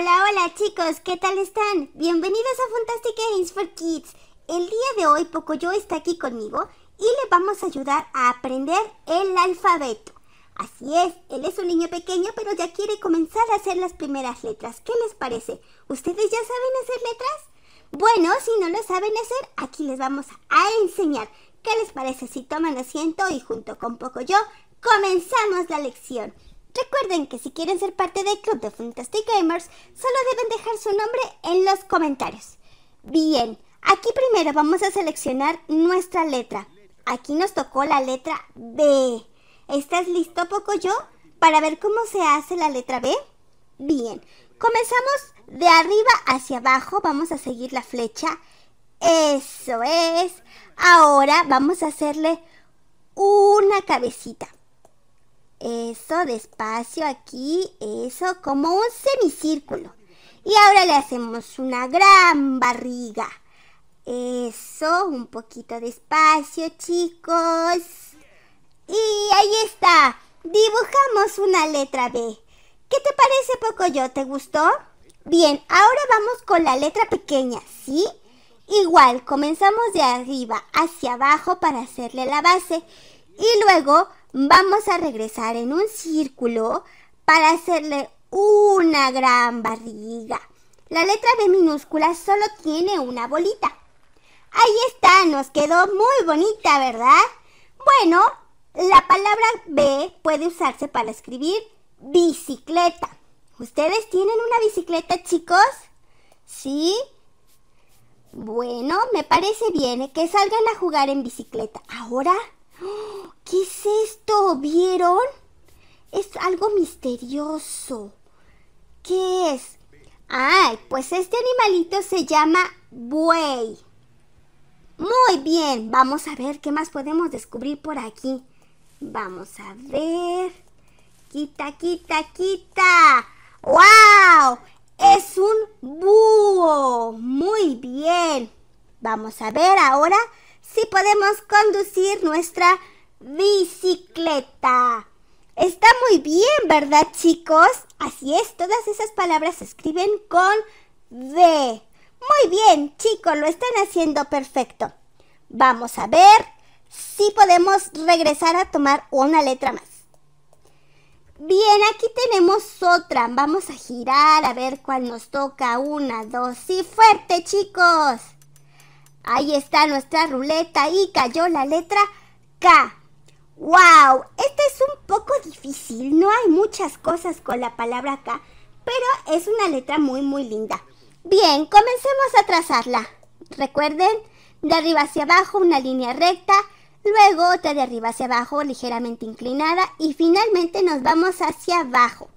Hola, hola chicos, ¿qué tal están? Bienvenidos a Fantastic Games for Kids. El día de hoy Pocoyo está aquí conmigo y le vamos a ayudar a aprender el alfabeto. Así es, él es un niño pequeño pero ya quiere comenzar a hacer las primeras letras. ¿Qué les parece? ¿Ustedes ya saben hacer letras? Bueno, si no lo saben hacer, aquí les vamos a enseñar. ¿Qué les parece si toman asiento y junto con Pocoyo comenzamos la lección? Recuerden que si quieren ser parte del club de Fantastic Gamers, solo deben dejar su nombre en los comentarios. Bien, aquí primero vamos a seleccionar nuestra letra. Aquí nos tocó la letra B. ¿Estás listo, poco yo, para ver cómo se hace la letra B? Bien, comenzamos de arriba hacia abajo. Vamos a seguir la flecha. Eso es. Ahora vamos a hacerle una cabecita. Eso, despacio aquí, eso, como un semicírculo. Y ahora le hacemos una gran barriga. Eso, un poquito despacio, chicos. Y ahí está. Dibujamos una letra B. ¿Qué te parece, poco yo ¿Te gustó? Bien, ahora vamos con la letra pequeña, ¿sí? Igual, comenzamos de arriba hacia abajo para hacerle la base. Y luego vamos a regresar en un círculo para hacerle una gran barriga. La letra B minúscula solo tiene una bolita. Ahí está, nos quedó muy bonita, ¿verdad? Bueno, la palabra B puede usarse para escribir bicicleta. ¿Ustedes tienen una bicicleta, chicos? ¿Sí? Bueno, me parece bien ¿eh? que salgan a jugar en bicicleta. Ahora ¿Qué es esto? ¿Vieron? Es algo misterioso. ¿Qué es? Ay, pues este animalito se llama buey. Muy bien, vamos a ver qué más podemos descubrir por aquí. Vamos a ver. Quita, quita, quita. ¡Wow! Es un búho. Muy bien. Vamos a ver ahora si podemos conducir nuestra bicicleta. Está muy bien, ¿verdad chicos? Así es, todas esas palabras se escriben con B. Muy bien, chicos, lo están haciendo perfecto. Vamos a ver si podemos regresar a tomar una letra más. Bien, aquí tenemos otra. Vamos a girar a ver cuál nos toca. Una, dos y fuerte, chicos. Ahí está nuestra ruleta y cayó la letra K. ¡Wow! Este es un poco difícil, no hay muchas cosas con la palabra K, pero es una letra muy muy linda. Bien, comencemos a trazarla. Recuerden, de arriba hacia abajo una línea recta, luego otra de arriba hacia abajo ligeramente inclinada y finalmente nos vamos hacia abajo.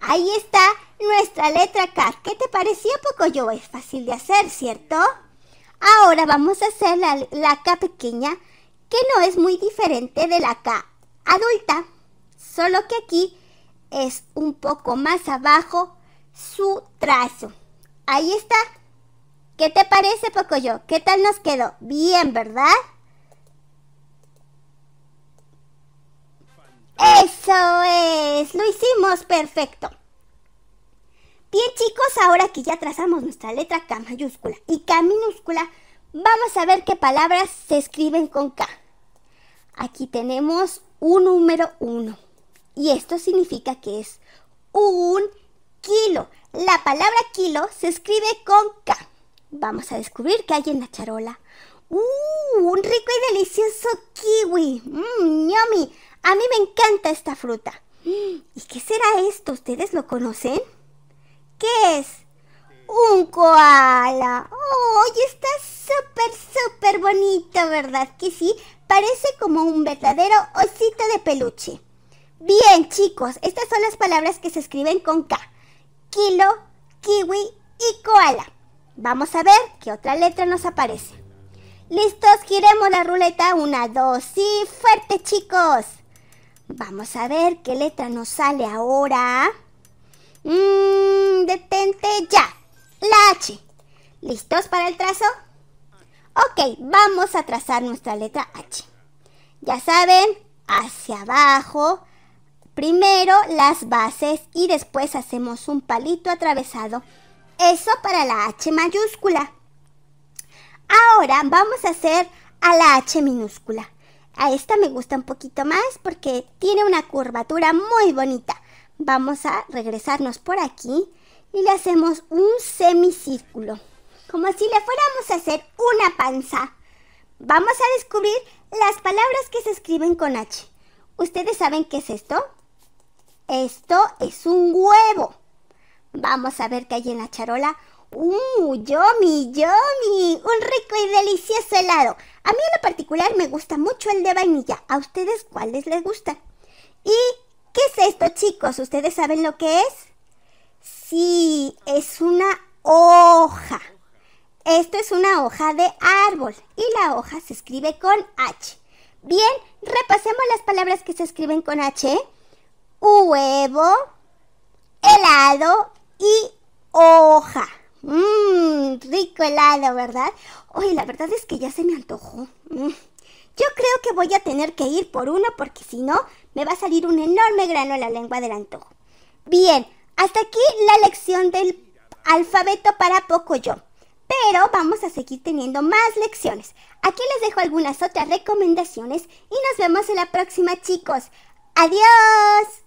Ahí está nuestra letra K. ¿Qué te parecía poco yo? Es fácil de hacer, ¿cierto? Ahora vamos a hacer la, la K pequeña que no es muy diferente de la K adulta, solo que aquí es un poco más abajo su trazo. Ahí está. ¿Qué te parece, Pocoyo? ¿Qué tal nos quedó? Bien, ¿verdad? ¡Eso es! Lo hicimos perfecto. Bien, chicos, ahora que ya trazamos nuestra letra K mayúscula y K minúscula, vamos a ver qué palabras se escriben con K. Aquí tenemos un número 1 y esto significa que es un kilo. La palabra kilo se escribe con K. Vamos a descubrir qué hay en la charola. ¡Uh! Un rico y delicioso kiwi. ¡Mmm! ¡Yummy! A mí me encanta esta fruta. Mm, ¿Y qué será esto? ¿Ustedes lo conocen? ¿Qué es? Un koala. ¡Oh! Está súper, súper bonito, ¿verdad que sí? Parece como un verdadero osito de peluche. Bien, chicos, estas son las palabras que se escriben con K. Kilo, kiwi y koala. Vamos a ver qué otra letra nos aparece. ¿Listos? Giremos la ruleta. Una, dos y fuerte, chicos. Vamos a ver qué letra nos sale ahora. Mmm, detente ya. La H. ¿Listos para el trazo? Ok, vamos a trazar nuestra letra H. Ya saben, hacia abajo, primero las bases y después hacemos un palito atravesado. Eso para la H mayúscula. Ahora vamos a hacer a la H minúscula. A esta me gusta un poquito más porque tiene una curvatura muy bonita. Vamos a regresarnos por aquí y le hacemos un semicírculo como si le fuéramos a hacer una panza. Vamos a descubrir las palabras que se escriben con H. ¿Ustedes saben qué es esto? Esto es un huevo. Vamos a ver qué hay en la charola. ¡Uh, yummy, yummy! Un rico y delicioso helado. A mí en lo particular me gusta mucho el de vainilla. ¿A ustedes cuáles les gusta? ¿Y qué es esto, chicos? ¿Ustedes saben lo que es? Sí, es una hoja. Esto es una hoja de árbol y la hoja se escribe con H. Bien, repasemos las palabras que se escriben con H. Huevo, helado y hoja. Mmm, rico helado, ¿verdad? Oye, la verdad es que ya se me antojó. Mm. Yo creo que voy a tener que ir por uno porque si no, me va a salir un enorme grano en la lengua del antojo. Bien, hasta aquí la lección del alfabeto para poco yo pero vamos a seguir teniendo más lecciones. Aquí les dejo algunas otras recomendaciones y nos vemos en la próxima chicos. ¡Adiós!